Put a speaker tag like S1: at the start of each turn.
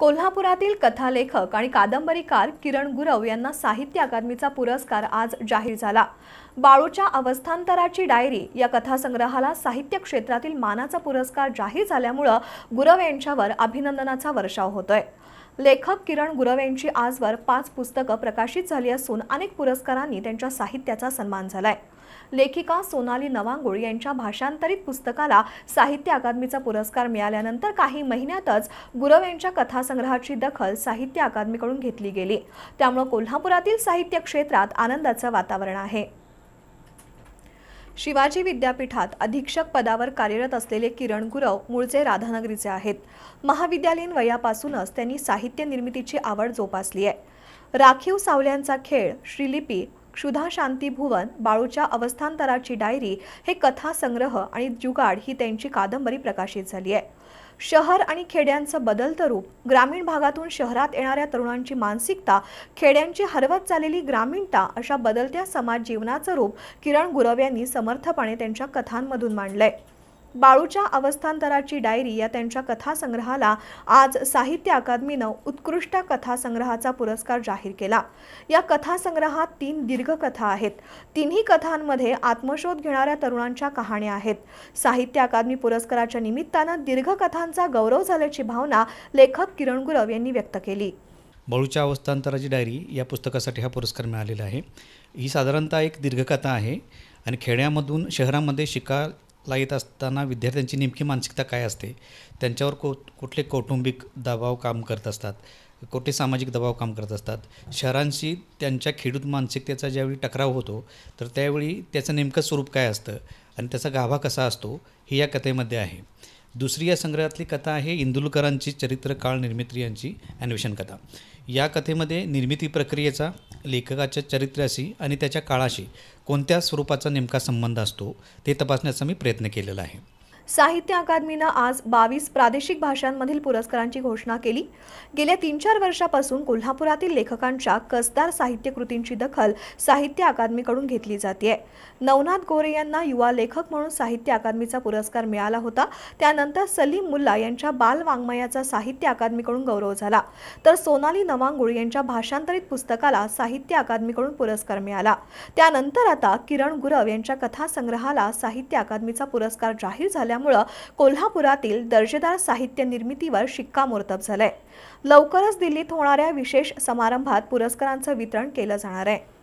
S1: कोल्हापुरातील कथालेखक आणि कादंबरीकार किरण गुरव यांना साहित्य अकादमीचा पुरस्कार आज जाहीर झाला बाळूच्या अवस्थांतराची डायरी या कथासंग्रहाला साहित्य क्षेत्रातील मानाचा पुरस्कार जाहीर झाल्यामुळं गुरव यांच्यावर अभिनंदनाचा वर्षाव होतोय लेखक किरण गुरव यांची आजवर पाच पुस्तकं प्रकाशित झाली असून अनेक पुरस्कारांनी त्यांच्या साहित्याचा सन्मान झालाय लेखिका सोनाली नवांगुळ यांच्या भाषांतरित पुस्तकाला साहित्य अकादमीचा पुरस्कार मिळाल्यानंतर काही महिन्यातच गुरव यांच्या कथासंग्रहाची दखल साहित्य अकादमीकडून घेतली गेली त्यामुळे कोल्हापुरातील साहित्य क्षेत्रात आनंदाचं वातावरण आहे शिवाजी विद्यापीठात अधीक्षक पदावर कार्यरत असलेले किरण गुरव मूळचे राधानगरीचे आहेत महाविद्यालयीन वयापासूनच त्यांनी साहित्य निर्मितीची आवड जोपासली आहे राखीव सावल्यांचा खेळ श्रीलिपी क्षुधा शांती भुवन बाळूच्या अवस्थांतराची डायरी हे कथासंग्रह आणि जुगाड ही त्यांची कादंबरी प्रकाशित झाली आहे शहर आणि खेड्यांचं बदलतं रूप ग्रामीण भागातून शहरात येणाऱ्या तरुणांची मानसिकता खेड्यांची हरवत चाललेली ग्रामीणता अशा बदलत्या समाज जीवनाचं रूप किरण गुरव यांनी समर्थपणे त्यांच्या कथांमधून मांडलंय बाळूच्या अवस्थांतराची डायरी या त्यांच्या कथासंग्रहाला आज साहित्य अकादमीनं उत्कृष्ट कथासंग्रहाचा पुरस्कार जाहीर केला या कथासंग्रहात तीन दीर्घकथा आहेत तिन्ही कथांमध्ये आत्मशोध घेणाऱ्या तरुणांच्या कहाण्या आहेत साहित्य अकादमी पुरस्काराच्या निमित्तानं दीर्घकथांचा गौरव झाल्याची भावना लेखक किरण गुरव यांनी व्यक्त केली
S2: बाळूच्या अवस्थांतराची डायरी या पुस्तकासाठी हा पुरस्कार मिळालेला आहे ही साधारणतः एक दीर्घकथा आहे आणि खेड्यामधून शहरामध्ये शिकार ला येत असताना विद्यार्थ्यांची नेमकी मानसिकता काय असते त्यांच्यावर को कुठले कौटुंबिक दबाव काम करत असतात कुठे सामाजिक दबाव काम करत असतात शहरांशी त्यांच्या खेडूत मानसिकतेचा ज्यावेळी टकराव होतो तर त्यावेळी त्याचं नेमकं स्वरूप काय असतं आणि त्याचा गाभा कसा असतो हे या कथेमध्ये आहे दुसरी या संग्रहातली कथा आहे इंदुलकरांची चरित्रकाळ निर्मिती यांची अन्वेषण कथा या कथेमध्ये निर्मिती प्रक्रियेचा लेखकाच्या चरित्र्याशी आणि त्याच्या काळाशी कोणत्या स्वरूपाचा नेमका संबंध असतो ते तपासण्याचा मी प्रयत्न केलेला आहे
S1: साहित्य अकादमीनं आज बावीस प्रादेशिक भाषांमधील पुरस्कारांची घोषणा केली गेल्या तीन चार वर्षापासून कोल्हापुरातील लेखकांच्या कसदार साहित्य कृतींची दखल साहित्य अकादमीकडून घेतली जाते नवनाथ गोरे यांना युवा लेखक म्हणून साहित्य अकादमीचा पुरस्कार मिळाला होता त्यानंतर सलीम मुल्ला यांच्या बाल वाङ्मयाचा साहित्य अकादमीकडून गौरव झाला तर सोनाली नवांगुळ यांच्या भाषांतरित पुस्तकाला साहित्य अकादमीकडून पुरस्कार मिळाला त्यानंतर आता किरण गुरव यांच्या कथासंग्रहाला साहित्य अकादमीचा पुरस्कार जाहीर झाला त्यामुळं कोल्हापुरातील दर्जेदार साहित्य निर्मितीवर शिक्कामोर्तब झालंय लवकरच दिल्लीत होणाऱ्या विशेष समारंभात पुरस्कारांचं वितरण केलं जाणार आहे